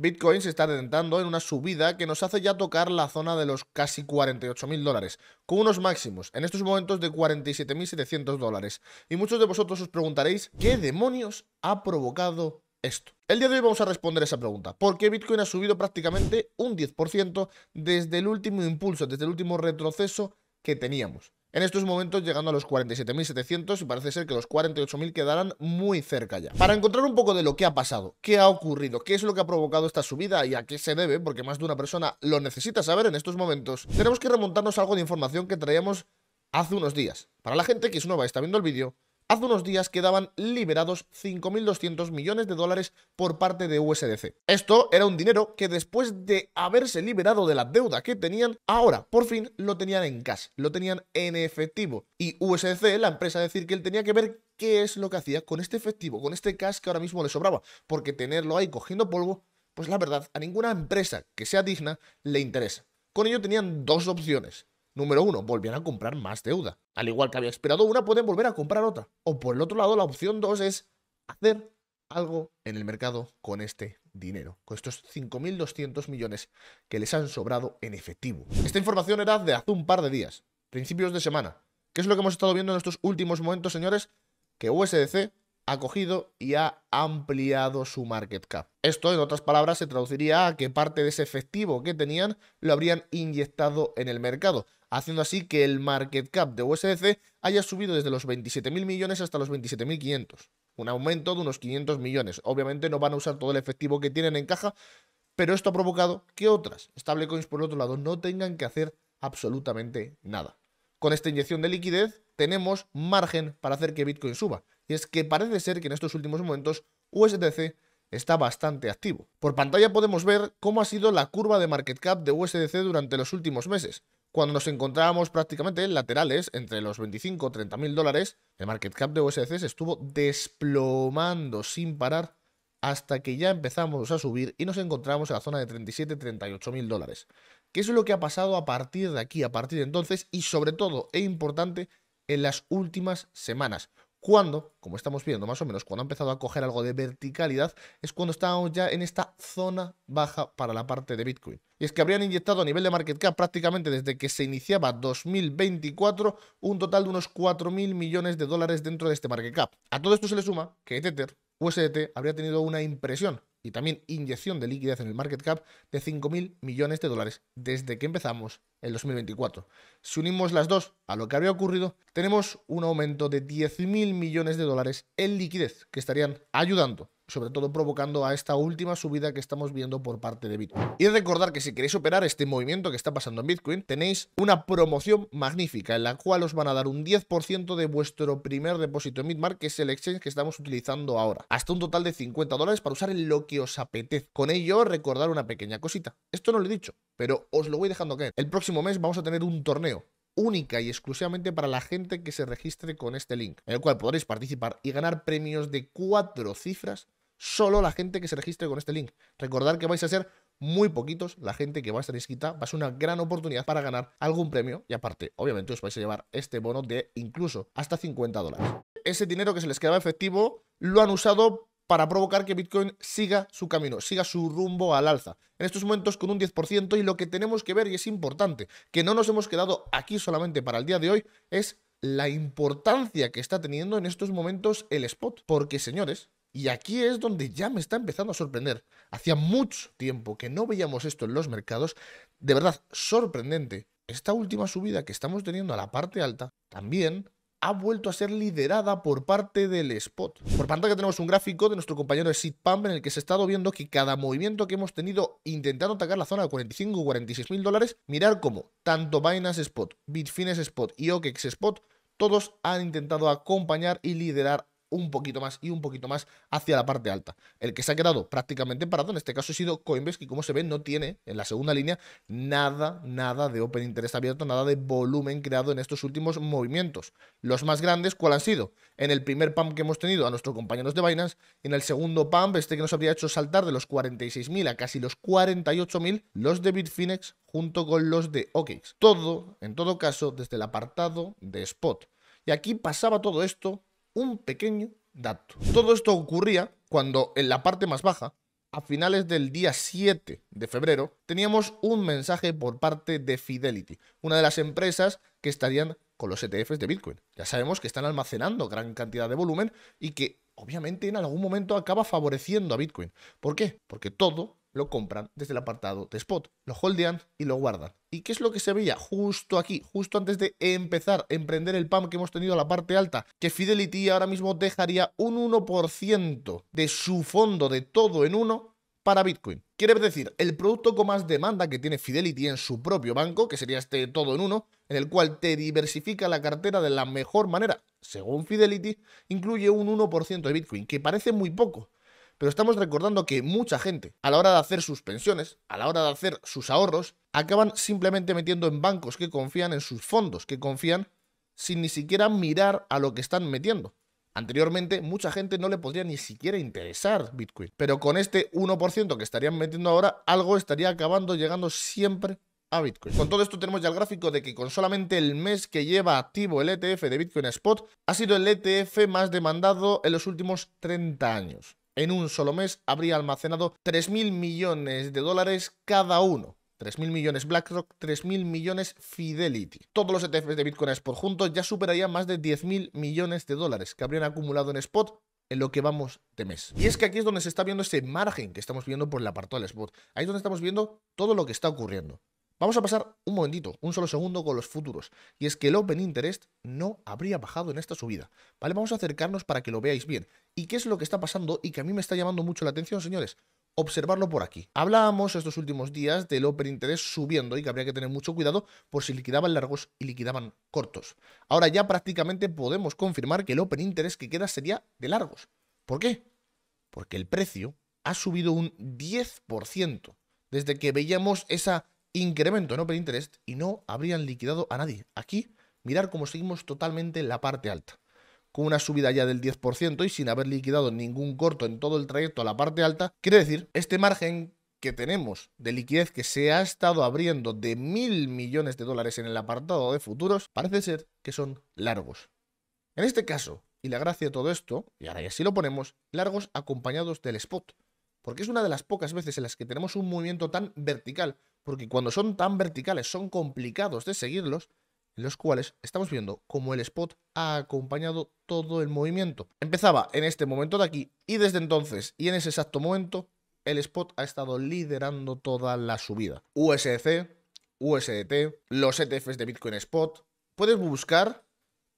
Bitcoin se está adentrando en una subida que nos hace ya tocar la zona de los casi 48.000 dólares, con unos máximos en estos momentos de 47.700 dólares. Y muchos de vosotros os preguntaréis, ¿qué demonios ha provocado esto? El día de hoy vamos a responder esa pregunta. ¿Por qué Bitcoin ha subido prácticamente un 10% desde el último impulso, desde el último retroceso que teníamos? En estos momentos llegando a los 47.700 y parece ser que los 48.000 quedarán muy cerca ya. Para encontrar un poco de lo que ha pasado, qué ha ocurrido, qué es lo que ha provocado esta subida y a qué se debe, porque más de una persona lo necesita saber en estos momentos, tenemos que remontarnos algo de información que traíamos hace unos días. Para la gente que es nueva y está viendo el vídeo, hace unos días quedaban liberados 5.200 millones de dólares por parte de USDC. Esto era un dinero que después de haberse liberado de la deuda que tenían, ahora por fin lo tenían en cash, lo tenían en efectivo. Y USDC, la empresa, decir que él tenía que ver qué es lo que hacía con este efectivo, con este cash que ahora mismo le sobraba, porque tenerlo ahí cogiendo polvo, pues la verdad, a ninguna empresa que sea digna le interesa. Con ello tenían dos opciones. Número uno, volvían a comprar más deuda al igual que había esperado una, pueden volver a comprar otra. O por el otro lado, la opción 2 es hacer algo en el mercado con este dinero, con estos 5.200 millones que les han sobrado en efectivo. Esta información era de hace un par de días, principios de semana. ¿Qué es lo que hemos estado viendo en estos últimos momentos, señores? Que USDC ha cogido y ha ampliado su market cap. Esto, en otras palabras, se traduciría a que parte de ese efectivo que tenían lo habrían inyectado en el mercado haciendo así que el market cap de USDC haya subido desde los 27.000 millones hasta los 27.500. Un aumento de unos 500 millones. Obviamente no van a usar todo el efectivo que tienen en caja, pero esto ha provocado que otras stablecoins, por otro lado, no tengan que hacer absolutamente nada. Con esta inyección de liquidez tenemos margen para hacer que Bitcoin suba. Y es que parece ser que en estos últimos momentos USDC está bastante activo. Por pantalla podemos ver cómo ha sido la curva de market cap de USDC durante los últimos meses cuando nos encontrábamos prácticamente en laterales entre los 25 y 30 mil dólares, el market cap de USDC estuvo desplomando sin parar hasta que ya empezamos a subir y nos encontramos en la zona de 37-38 mil dólares. ¿Qué es lo que ha pasado a partir de aquí, a partir de entonces y sobre todo, e importante, en las últimas semanas? cuando, como estamos viendo más o menos, cuando ha empezado a coger algo de verticalidad, es cuando estábamos ya en esta zona baja para la parte de Bitcoin. Y es que habrían inyectado a nivel de market cap prácticamente desde que se iniciaba 2024 un total de unos 4.000 millones de dólares dentro de este market cap. A todo esto se le suma que Tether, USDT, habría tenido una impresión y también inyección de liquidez en el market cap de 5.000 millones de dólares desde que empezamos el 2024. Si unimos las dos a lo que había ocurrido, tenemos un aumento de 10.000 millones de dólares en liquidez que estarían ayudando sobre todo provocando a esta última subida que estamos viendo por parte de Bitcoin. Y recordar que si queréis operar este movimiento que está pasando en Bitcoin, tenéis una promoción magnífica en la cual os van a dar un 10% de vuestro primer depósito en Bitmark, que es el exchange que estamos utilizando ahora, hasta un total de 50 dólares para usar lo que os apetezca. Con ello, recordar una pequeña cosita. Esto no lo he dicho, pero os lo voy dejando caer. El próximo mes vamos a tener un torneo única y exclusivamente para la gente que se registre con este link, en el cual podréis participar y ganar premios de cuatro cifras solo la gente que se registre con este link. Recordad que vais a ser muy poquitos la gente que va a estar inscrita. Va a ser una gran oportunidad para ganar algún premio y aparte, obviamente, os vais a llevar este bono de incluso hasta 50 dólares. Ese dinero que se les quedaba efectivo lo han usado para provocar que Bitcoin siga su camino, siga su rumbo al alza. En estos momentos con un 10% y lo que tenemos que ver, y es importante, que no nos hemos quedado aquí solamente para el día de hoy, es la importancia que está teniendo en estos momentos el spot. Porque, señores, y aquí es donde ya me está empezando a sorprender. Hacía mucho tiempo que no veíamos esto en los mercados. De verdad, sorprendente. Esta última subida que estamos teniendo a la parte alta también ha vuelto a ser liderada por parte del spot. Por pantalla tenemos un gráfico de nuestro compañero de Seed Pump en el que se ha estado viendo que cada movimiento que hemos tenido intentando atacar la zona de 45 o 46 mil dólares, mirar cómo tanto Binance Spot, Bitfinex Spot y OKEX Spot, todos han intentado acompañar y liderar un poquito más y un poquito más hacia la parte alta. El que se ha quedado prácticamente parado en este caso ha sido Coinbase, que como se ve no tiene en la segunda línea nada, nada de open interest abierto, nada de volumen creado en estos últimos movimientos. Los más grandes, ¿cuál han sido? En el primer pump que hemos tenido a nuestros compañeros de Binance, en el segundo pump, este que nos habría hecho saltar de los 46.000 a casi los 48.000, los de Bitfinex junto con los de OKX. Todo, en todo caso, desde el apartado de spot. Y aquí pasaba todo esto un pequeño dato. Todo esto ocurría cuando en la parte más baja, a finales del día 7 de febrero, teníamos un mensaje por parte de Fidelity, una de las empresas que estarían con los ETFs de Bitcoin. Ya sabemos que están almacenando gran cantidad de volumen y que obviamente en algún momento acaba favoreciendo a Bitcoin. ¿Por qué? Porque todo lo compran desde el apartado de spot, lo holdean y lo guardan. ¿Y qué es lo que se veía justo aquí, justo antes de empezar a emprender el PAM que hemos tenido la parte alta? Que Fidelity ahora mismo dejaría un 1% de su fondo de todo en uno para Bitcoin. Quiere decir, el producto con más demanda que tiene Fidelity en su propio banco, que sería este todo en uno, en el cual te diversifica la cartera de la mejor manera, según Fidelity, incluye un 1% de Bitcoin, que parece muy poco, pero estamos recordando que mucha gente, a la hora de hacer sus pensiones, a la hora de hacer sus ahorros, acaban simplemente metiendo en bancos que confían en sus fondos, que confían sin ni siquiera mirar a lo que están metiendo. Anteriormente, mucha gente no le podría ni siquiera interesar Bitcoin, pero con este 1% que estarían metiendo ahora, algo estaría acabando llegando siempre a Bitcoin. Con todo esto tenemos ya el gráfico de que con solamente el mes que lleva activo el ETF de Bitcoin Spot, ha sido el ETF más demandado en los últimos 30 años en un solo mes habría almacenado 3.000 millones de dólares cada uno. 3.000 millones BlackRock, 3.000 millones Fidelity. Todos los ETFs de Bitcoin por juntos ya superarían más de 10.000 millones de dólares que habrían acumulado en Spot en lo que vamos de mes. Y es que aquí es donde se está viendo ese margen que estamos viendo por el apartado del Spot. Ahí es donde estamos viendo todo lo que está ocurriendo. Vamos a pasar un momentito, un solo segundo con los futuros. Y es que el Open Interest no habría bajado en esta subida. ¿Vale? Vamos a acercarnos para que lo veáis bien. ¿Y qué es lo que está pasando y que a mí me está llamando mucho la atención, señores? Observarlo por aquí. Hablábamos estos últimos días del Open Interest subiendo y que habría que tener mucho cuidado por si liquidaban largos y liquidaban cortos. Ahora ya prácticamente podemos confirmar que el Open Interest que queda sería de largos. ¿Por qué? Porque el precio ha subido un 10% desde que veíamos esa incremento en Open Interest y no habrían liquidado a nadie. Aquí, mirar cómo seguimos totalmente la parte alta. Con una subida ya del 10% y sin haber liquidado ningún corto en todo el trayecto a la parte alta, quiere decir, este margen que tenemos de liquidez que se ha estado abriendo de mil millones de dólares en el apartado de futuros, parece ser que son largos. En este caso, y la gracia de todo esto, y ahora ya sí lo ponemos, largos acompañados del spot. Porque es una de las pocas veces en las que tenemos un movimiento tan vertical, porque cuando son tan verticales son complicados de seguirlos, en los cuales estamos viendo como el spot ha acompañado todo el movimiento. Empezaba en este momento de aquí y desde entonces y en ese exacto momento el spot ha estado liderando toda la subida. USDC, USDT, los ETFs de Bitcoin Spot. Puedes buscar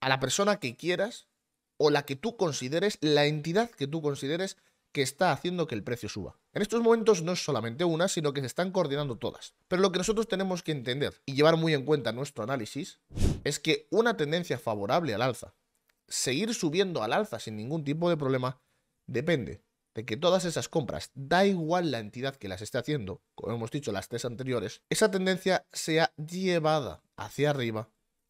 a la persona que quieras o la que tú consideres, la entidad que tú consideres que está haciendo que el precio suba. En estos momentos no es solamente una, sino que se están coordinando todas. Pero lo que nosotros tenemos que entender y llevar muy en cuenta nuestro análisis es que una tendencia favorable al alza, seguir subiendo al alza sin ningún tipo de problema, depende de que todas esas compras, da igual la entidad que las esté haciendo, como hemos dicho las tres anteriores, esa tendencia sea llevada hacia arriba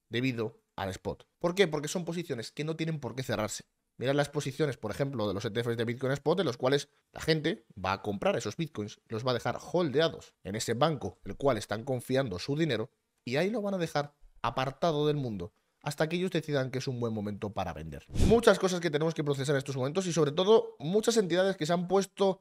debido al spot. ¿Por qué? Porque son posiciones que no tienen por qué cerrarse. Mirad las posiciones, por ejemplo, de los ETFs de Bitcoin Spot, en los cuales la gente va a comprar esos Bitcoins, los va a dejar holdeados en ese banco, el cual están confiando su dinero, y ahí lo van a dejar apartado del mundo hasta que ellos decidan que es un buen momento para vender. Muchas cosas que tenemos que procesar en estos momentos y sobre todo muchas entidades que se han puesto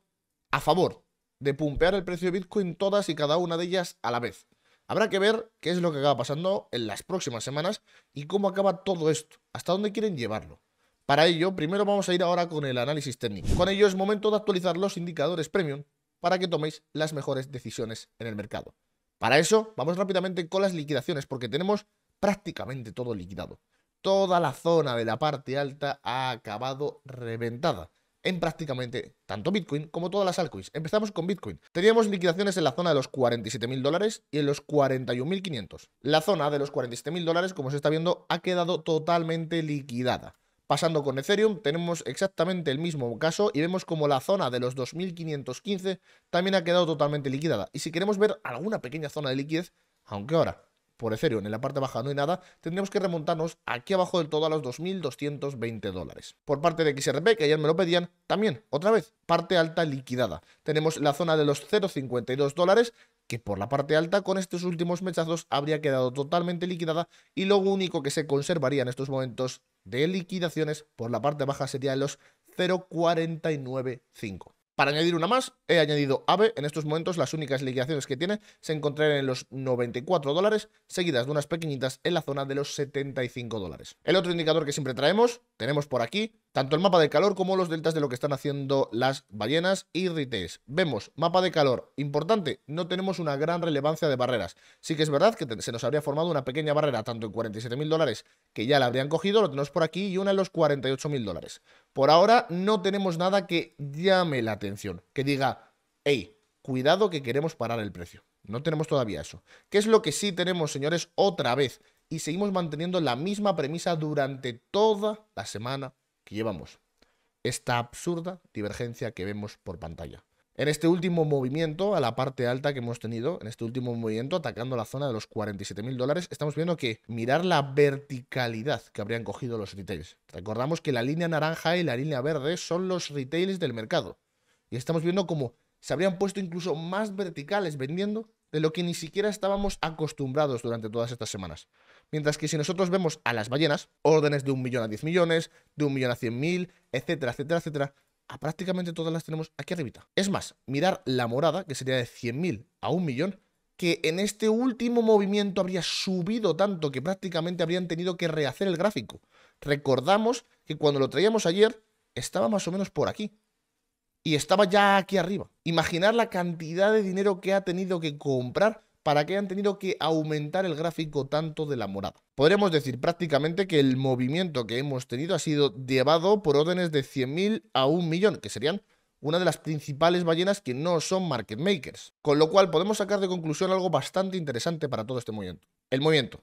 a favor de pumpear el precio de Bitcoin todas y cada una de ellas a la vez. Habrá que ver qué es lo que acaba pasando en las próximas semanas y cómo acaba todo esto, hasta dónde quieren llevarlo. Para ello, primero vamos a ir ahora con el análisis técnico. Con ello es momento de actualizar los indicadores premium para que toméis las mejores decisiones en el mercado. Para eso, vamos rápidamente con las liquidaciones, porque tenemos prácticamente todo liquidado. Toda la zona de la parte alta ha acabado reventada en prácticamente tanto Bitcoin como todas las altcoins. Empezamos con Bitcoin. Teníamos liquidaciones en la zona de los 47.000 dólares y en los 41.500. La zona de los 47.000 dólares, como se está viendo, ha quedado totalmente liquidada. Pasando con Ethereum, tenemos exactamente el mismo caso y vemos como la zona de los 2515 también ha quedado totalmente liquidada. Y si queremos ver alguna pequeña zona de liquidez, aunque ahora por Ethereum en la parte baja no hay nada, tendremos que remontarnos aquí abajo del todo a los 2.220 dólares. Por parte de XRP, que ayer me lo pedían, también, otra vez, parte alta liquidada. Tenemos la zona de los 0.52 dólares, que por la parte alta con estos últimos mechazos habría quedado totalmente liquidada y lo único que se conservaría en estos momentos de liquidaciones por la parte baja sería los 0,495. Para añadir una más, he añadido AVE. En estos momentos las únicas liquidaciones que tiene se encontrarán en los 94 dólares, seguidas de unas pequeñitas en la zona de los 75 dólares. El otro indicador que siempre traemos, tenemos por aquí, tanto el mapa de calor como los deltas de lo que están haciendo las ballenas y Vemos, mapa de calor, importante, no tenemos una gran relevancia de barreras. Sí que es verdad que se nos habría formado una pequeña barrera tanto en 47.000 dólares, que ya la habrían cogido, lo tenemos por aquí, y una en los 48.000 dólares. Por ahora no tenemos nada que llame la atención, que diga, hey, cuidado que queremos parar el precio. No tenemos todavía eso. ¿Qué es lo que sí tenemos, señores, otra vez? Y seguimos manteniendo la misma premisa durante toda la semana llevamos esta absurda divergencia que vemos por pantalla. En este último movimiento, a la parte alta que hemos tenido, en este último movimiento, atacando la zona de los 47.000 dólares, estamos viendo que mirar la verticalidad que habrían cogido los retails. Recordamos que la línea naranja y la línea verde son los retails del mercado. Y estamos viendo como se habrían puesto incluso más verticales vendiendo de lo que ni siquiera estábamos acostumbrados durante todas estas semanas. Mientras que si nosotros vemos a las ballenas, órdenes de un millón a 10 millones, de un millón a cien mil, etcétera, etcétera, etcétera, a prácticamente todas las tenemos aquí arribita. Es más, mirar la morada, que sería de mil a un millón, que en este último movimiento habría subido tanto que prácticamente habrían tenido que rehacer el gráfico. Recordamos que cuando lo traíamos ayer, estaba más o menos por aquí y estaba ya aquí arriba. Imaginar la cantidad de dinero que ha tenido que comprar para que hayan tenido que aumentar el gráfico tanto de la morada. Podríamos decir prácticamente que el movimiento que hemos tenido ha sido llevado por órdenes de 100.000 a 1 millón, que serían una de las principales ballenas que no son market makers. Con lo cual podemos sacar de conclusión algo bastante interesante para todo este movimiento. El movimiento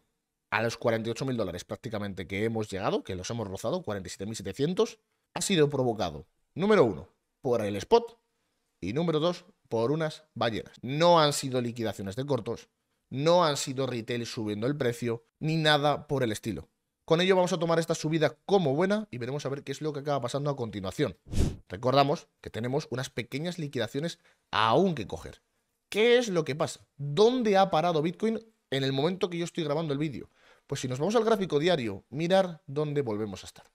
a los 48.000 dólares prácticamente que hemos llegado, que los hemos rozado, 47.700, ha sido provocado, número uno, por el spot y número dos, por unas ballenas. No han sido liquidaciones de cortos, no han sido retail subiendo el precio, ni nada por el estilo. Con ello vamos a tomar esta subida como buena y veremos a ver qué es lo que acaba pasando a continuación. Recordamos que tenemos unas pequeñas liquidaciones aún que coger. ¿Qué es lo que pasa? ¿Dónde ha parado Bitcoin en el momento que yo estoy grabando el vídeo? Pues si nos vamos al gráfico diario, mirar dónde volvemos a estar.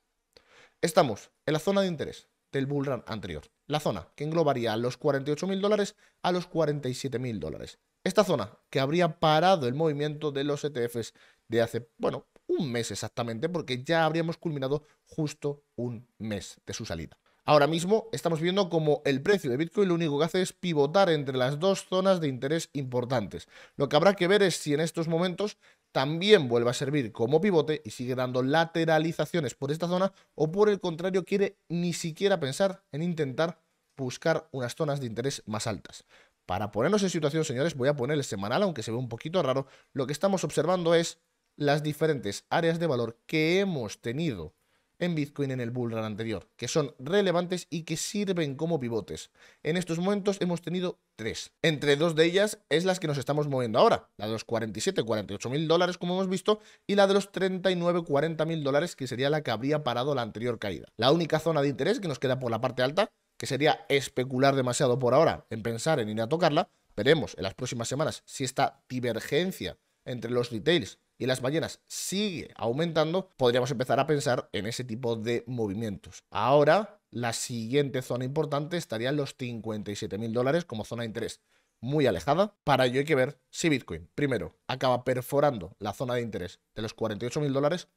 Estamos en la zona de interés, del bull run anterior. La zona que englobaría los 48.000 dólares a los 47.000 dólares. Esta zona que habría parado el movimiento de los ETFs de hace, bueno, un mes exactamente, porque ya habríamos culminado justo un mes de su salida. Ahora mismo estamos viendo como el precio de Bitcoin lo único que hace es pivotar entre las dos zonas de interés importantes. Lo que habrá que ver es si en estos momentos también vuelve a servir como pivote y sigue dando lateralizaciones por esta zona o por el contrario quiere ni siquiera pensar en intentar buscar unas zonas de interés más altas. Para ponernos en situación, señores, voy a poner el semanal, aunque se ve un poquito raro. Lo que estamos observando es las diferentes áreas de valor que hemos tenido en Bitcoin en el bull run anterior, que son relevantes y que sirven como pivotes. En estos momentos hemos tenido tres. Entre dos de ellas es las que nos estamos moviendo ahora, la de los 47, 48 mil dólares como hemos visto y la de los 39, 40 mil dólares que sería la que habría parado la anterior caída. La única zona de interés que nos queda por la parte alta, que sería especular demasiado por ahora en pensar en ir a tocarla, veremos en las próximas semanas si esta divergencia entre los retails y las ballenas sigue aumentando, podríamos empezar a pensar en ese tipo de movimientos. Ahora, la siguiente zona importante estaría en los 57.000 mil dólares como zona de interés muy alejada. Para ello hay que ver si Bitcoin, primero, acaba perforando la zona de interés de los 48.000 mil dólares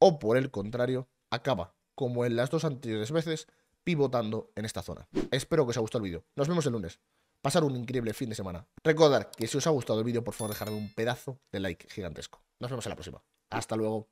o por el contrario, acaba, como en las dos anteriores veces, pivotando en esta zona. Espero que os haya gustado el vídeo. Nos vemos el lunes. Pasar un increíble fin de semana. Recordad que si os ha gustado el vídeo, por favor, dejadme un pedazo de like gigantesco. Nos vemos en la próxima. Hasta luego.